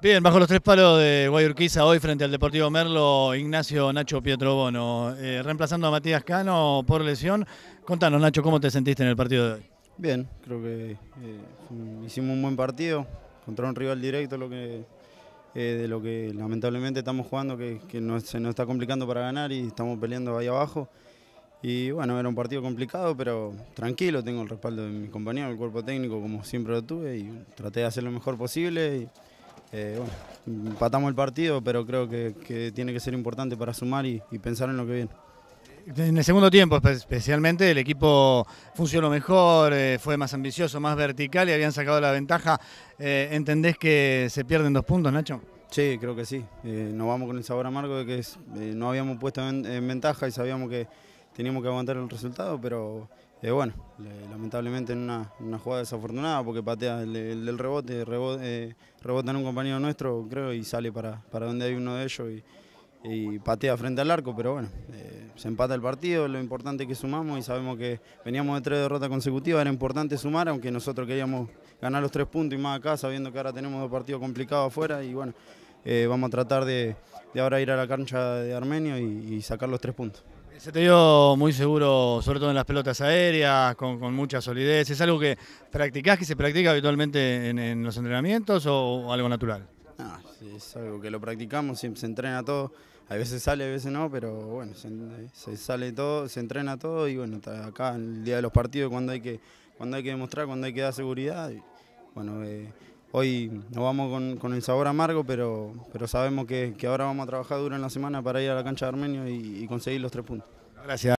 Bien, bajo los tres palos de Guayurquiza hoy frente al Deportivo Merlo, Ignacio Nacho Pietro Bono, eh, reemplazando a Matías Cano por lesión. Contanos, Nacho, ¿cómo te sentiste en el partido de hoy? Bien, creo que eh, hicimos un buen partido contra un rival directo, lo que eh, de lo que lamentablemente estamos jugando, que, no, se nos está complicando para ganar y estamos peleando ahí abajo. Y bueno, era un partido complicado, pero tranquilo, tengo el respaldo de mi compañero el cuerpo técnico, como siempre lo tuve, y traté de hacer lo mejor posible. Y, eh, bueno, empatamos el partido, pero creo que, tiene que ser importante para sumar y, pensar en lo que viene en el segundo tiempo especialmente el equipo funcionó mejor, eh, fue más ambicioso, más vertical y habían sacado la ventaja. Eh, ¿Entendés que se pierden dos puntos, Nacho? Sí, creo que sí. nos vamos con el sabor amargo de que no habíamos puesto en, ventaja y sabíamos que teníamos que aguantar el resultado, pero eh, bueno, lamentablemente en una, jugada desafortunada porque patea el, del rebote, eh, rebota en un compañero nuestro, creo, y sale para, para donde hay uno de ellos y, patea frente al arco, pero bueno, eh, se empata el partido, lo importante es que sumamos y sabemos que veníamos de tres derrotas consecutivas, era importante sumar, aunque nosotros queríamos ganar los tres puntos y más acá, sabiendo que ahora tenemos dos partidos complicados afuera y bueno, vamos a tratar de, ahora ir a la cancha de Armenio y sacar los tres puntos. Se te dio muy seguro, sobre todo en las pelotas aéreas, con, mucha solidez. ¿Es algo que practicás, que se practica habitualmente en, los entrenamientos o algo natural? No, es algo que lo practicamos, se entrena todo. A veces sale, a veces no, pero bueno, se, sale todo, se entrena todo y bueno, acá en el día de los partidos cuando hay que, cuando hay que demostrar, cuando hay que dar seguridad, bueno, eh, hoy nos vamos con, el sabor amargo, pero, pero sabemos que, ahora vamos a trabajar duro en la semana para ir a la cancha de Armenio y, y conseguir los tres puntos. Gracias.